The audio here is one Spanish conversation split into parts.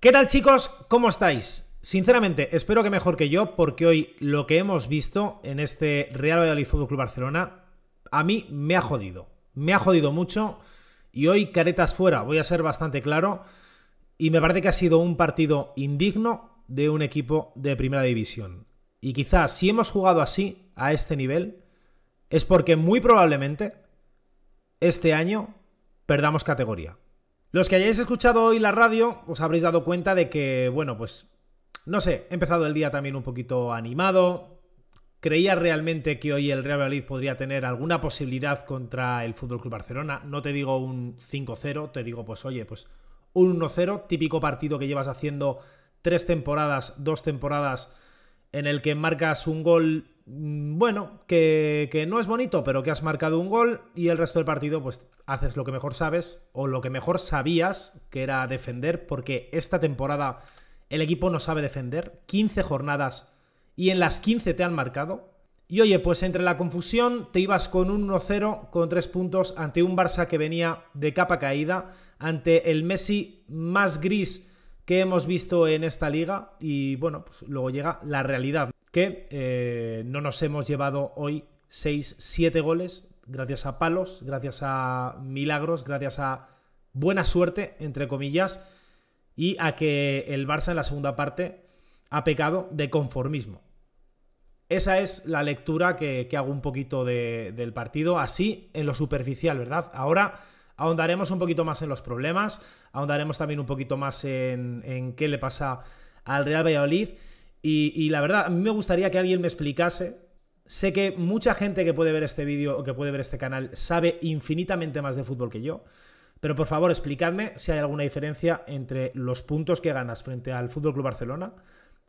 ¿Qué tal chicos? ¿Cómo estáis? Sinceramente, espero que mejor que yo, porque hoy lo que hemos visto en este Real Valladolid Fútbol Club Barcelona a mí me ha jodido. Me ha jodido mucho y hoy caretas fuera, voy a ser bastante claro. Y me parece que ha sido un partido indigno de un equipo de primera división. Y quizás si hemos jugado así, a este nivel, es porque muy probablemente este año perdamos categoría. Los que hayáis escuchado hoy la radio os habréis dado cuenta de que, bueno, pues no sé, he empezado el día también un poquito animado. Creía realmente que hoy el Real Madrid podría tener alguna posibilidad contra el FC Club Barcelona. No te digo un 5-0, te digo, pues oye, pues un 1-0, típico partido que llevas haciendo tres temporadas, dos temporadas, en el que marcas un gol Mm, bueno, que, no es bonito, pero que has marcado un gol y el resto del partido pues haces lo que mejor sabes o lo que mejor sabías, que era defender, porque esta temporada el equipo no sabe defender, 15 jornadas y en las 15 te han marcado. Y oye, pues entre la confusión te ibas con un 1-0 con 3 puntos ante un Barça que venía de capa caída, ante el Messi más gris que hemos visto en esta liga y bueno, pues luego llega la realidad que eh, no nos hemos llevado hoy 6, 7 goles, gracias a palos, gracias a milagros, gracias a buena suerte, entre comillas, y a que el Barça en la segunda parte ha pecado de conformismo. Esa es la lectura que, hago un poquito del partido, así en lo superficial, ¿verdad? Ahora ahondaremos un poquito más en los problemas, ahondaremos también un poquito más en qué le pasa al Real Valladolid y, la verdad, a mí me gustaría que alguien me explicase Sé que mucha gente que puede ver este vídeo o que puede ver este canal sabe infinitamente más de fútbol que yo. Pero por favor, explicadme si hay alguna diferencia entre los puntos que ganas frente al Fútbol Club Barcelona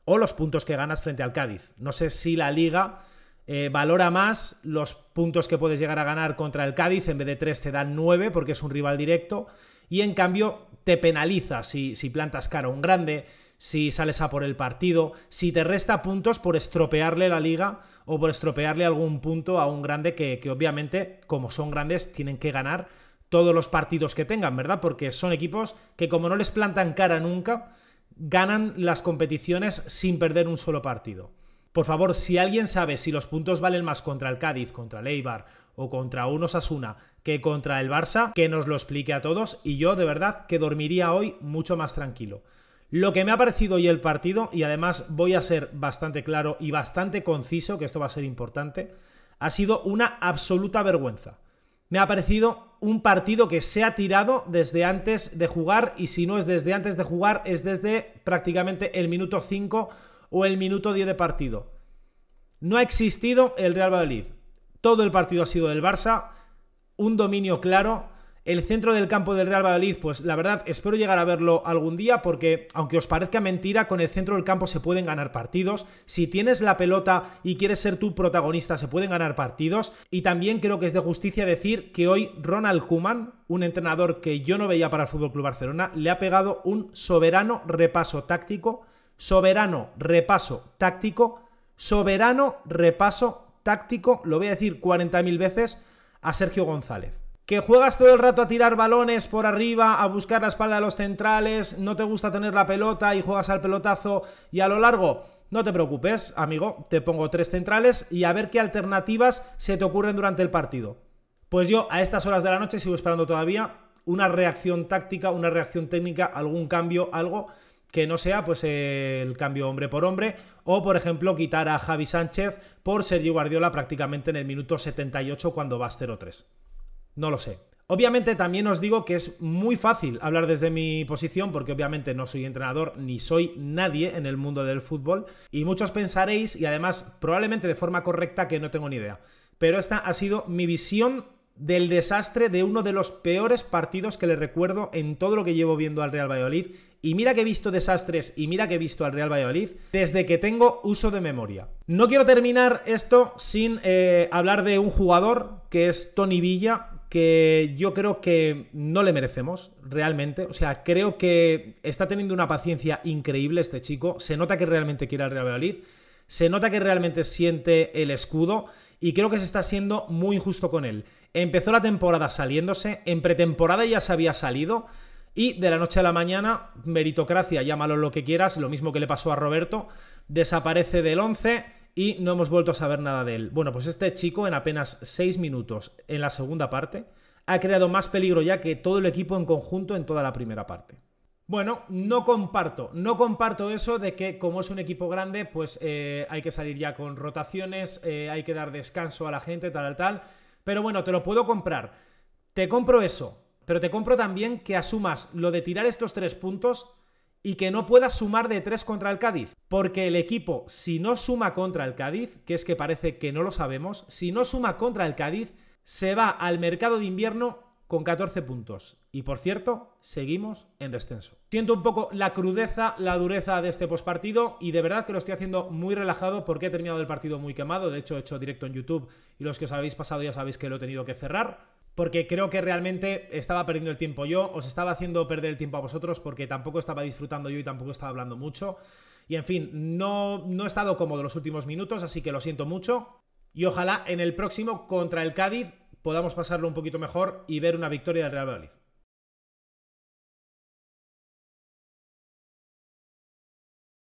o los puntos que ganas frente al Cádiz. No sé si la liga eh, valora más los puntos que puedes llegar a ganar contra el Cádiz. En vez de 3 te dan 9 porque es un rival directo. Y en cambio te penaliza si, si plantas cara a un grande, si sales a por el partido, si te resta puntos por estropearle la liga o por estropearle algún punto a un grande que, obviamente, como son grandes, tienen que ganar todos los partidos que tengan, ¿verdad? Porque son equipos que como no les plantan cara nunca, ganan las competiciones sin perder un solo partido. Por favor, si alguien sabe si los puntos valen más contra el Cádiz, contra el Eibar o contra unos Asuna que contra el Barça, que nos lo explique a todos y yo de verdad que dormiría hoy mucho más tranquilo. Lo que me ha parecido hoy el partido, y además voy a ser bastante claro y bastante conciso, que esto va a ser importante, ha sido una absoluta vergüenza. Me ha parecido un partido que se ha tirado desde antes de jugar, y si no es desde antes de jugar, es desde prácticamente el minuto 5 o el minuto 10 de partido. No ha existido el Real Valladolid. Todo el partido ha sido del Barça, un dominio claro el centro del campo del Real Valladolid, pues la verdad, espero llegar a verlo algún día porque, aunque os parezca mentira, con el centro del campo se pueden ganar partidos. Si tienes la pelota y quieres ser tu protagonista, se pueden ganar partidos. Y también creo que es de justicia decir que hoy Ronald Kuman, un entrenador que yo no veía para el FC Barcelona, le ha pegado un soberano repaso táctico, soberano repaso táctico, soberano repaso táctico, lo voy a decir 40.000 veces, a Sergio González que juegas todo el rato a tirar balones por arriba, a buscar la espalda de los centrales, no te gusta tener la pelota y juegas al pelotazo y a lo largo, no te preocupes, amigo, te pongo tres centrales y a ver qué alternativas se te ocurren durante el partido. Pues yo a estas horas de la noche sigo esperando todavía una reacción táctica, una reacción técnica, algún cambio, algo que no sea pues el cambio hombre por hombre o por ejemplo quitar a Javi Sánchez por Sergio Guardiola prácticamente en el minuto 78 cuando vas 0-3. No lo sé. Obviamente también os digo que es muy fácil hablar desde mi posición porque obviamente no soy entrenador ni soy nadie en el mundo del fútbol y muchos pensaréis y además probablemente de forma correcta que no tengo ni idea. Pero esta ha sido mi visión del desastre de uno de los peores partidos que le recuerdo en todo lo que llevo viendo al Real Valladolid. Y mira que he visto desastres y mira que he visto al Real Valladolid desde que tengo uso de memoria. No quiero terminar esto sin eh, hablar de un jugador que es Tony Villa, que yo creo que no le merecemos realmente. O sea, creo que está teniendo una paciencia increíble este chico. Se nota que realmente quiere al Real Madrid Se nota que realmente siente el escudo y creo que se está siendo muy injusto con él. Empezó la temporada saliéndose, en pretemporada ya se había salido y de la noche a la mañana, meritocracia, llámalo lo que quieras, lo mismo que le pasó a Roberto, desaparece del 11 y no hemos vuelto a saber nada de él. Bueno, pues este chico en apenas 6 minutos en la segunda parte ha creado más peligro ya que todo el equipo en conjunto en toda la primera parte. Bueno, no comparto, no comparto eso de que como es un equipo grande, pues eh, hay que salir ya con rotaciones, eh, hay que dar descanso a la gente, tal, tal. Pero bueno, te lo puedo comprar. Te compro eso, pero te compro también que asumas lo de tirar estos tres puntos y que no pueda sumar de 3 contra el Cádiz. Porque el equipo, si no suma contra el Cádiz, que es que parece que no lo sabemos, si no suma contra el Cádiz, se va al mercado de invierno con 14 puntos. Y por cierto, seguimos en descenso. Siento un poco la crudeza, la dureza de este postpartido y de verdad que lo estoy haciendo muy relajado porque he terminado el partido muy quemado. De hecho, he hecho directo en YouTube y los que os habéis pasado ya sabéis que lo he tenido que cerrar porque creo que realmente estaba perdiendo el tiempo yo, os estaba haciendo perder el tiempo a vosotros porque tampoco estaba disfrutando yo y tampoco estaba hablando mucho. Y en fin, no, no he estado cómodo los últimos minutos, así que lo siento mucho. Y ojalá en el próximo contra el Cádiz podamos pasarlo un poquito mejor y ver una victoria del Real Madrid.